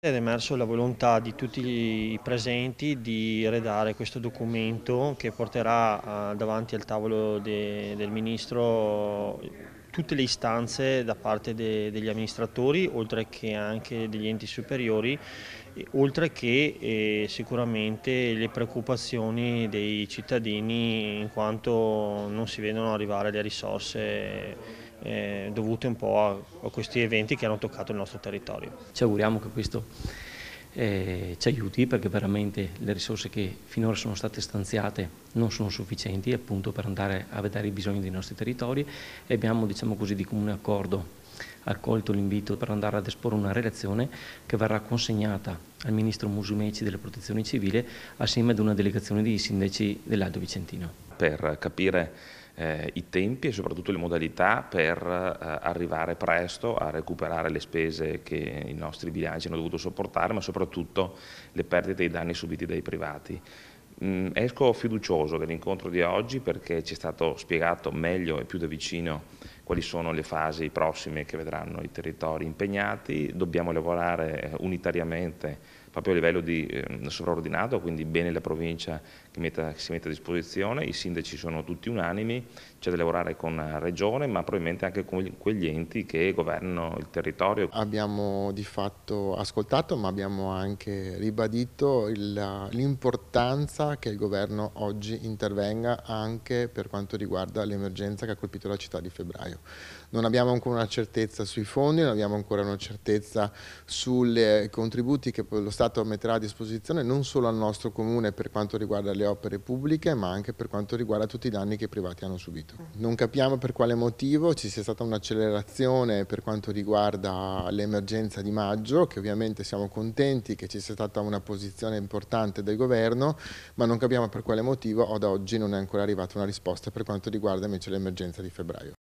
È emerso la volontà di tutti i presenti di redare questo documento che porterà eh, davanti al tavolo de, del Ministro tutte le istanze da parte de, degli amministratori, oltre che anche degli enti superiori, oltre che eh, sicuramente le preoccupazioni dei cittadini in quanto non si vedono arrivare le risorse eh, dovute un po' a, a questi eventi che hanno toccato il nostro territorio. Ci auguriamo che questo eh, ci aiuti perché veramente le risorse che finora sono state stanziate non sono sufficienti appunto per andare a vedere i bisogni dei nostri territori e abbiamo diciamo così di comune accordo accolto l'invito per andare ad esporre una relazione che verrà consegnata al Ministro Musumeci della Protezione Civile assieme ad una delegazione di sindaci dell'Alto Vicentino. Per capire eh, i tempi e soprattutto le modalità per eh, arrivare presto a recuperare le spese che i nostri bilanci hanno dovuto sopportare, ma soprattutto le perdite e i danni subiti dai privati. Mm, esco fiducioso dell'incontro di oggi perché ci è stato spiegato meglio e più da vicino quali sono le fasi prossime che vedranno i territori impegnati, dobbiamo lavorare eh, unitariamente proprio a livello di eh, sovraordinato, quindi bene la provincia che, metta, che, si mette a disposizione, i sindaci sono tutti unanimi, c'è da lavorare con la regione ma probabilmente anche con quegli enti che governano il territorio. Abbiamo di fatto ascoltato ma abbiamo anche ribadito l'importanza che il governo oggi intervenga anche per quanto riguarda l'emergenza che ha colpito la città di febbraio gennaio. Non abbiamo ancora una certezza sui fondi, non abbiamo ancora una certezza sui eh, contributi che lo Stato metterà a disposizione non solo al nostro comune per quanto riguarda le opere pubbliche ma anche per quanto riguarda tutti i danni che i privati hanno subito. Non capiamo per quale motivo ci sia stata un'accelerazione per quanto riguarda l'emergenza di maggio che ovviamente siamo contenti che ci sia stata una posizione importante del governo ma non capiamo per quale motivo ad oggi non è ancora arrivata una risposta per quanto riguarda invece l'emergenza di febbraio.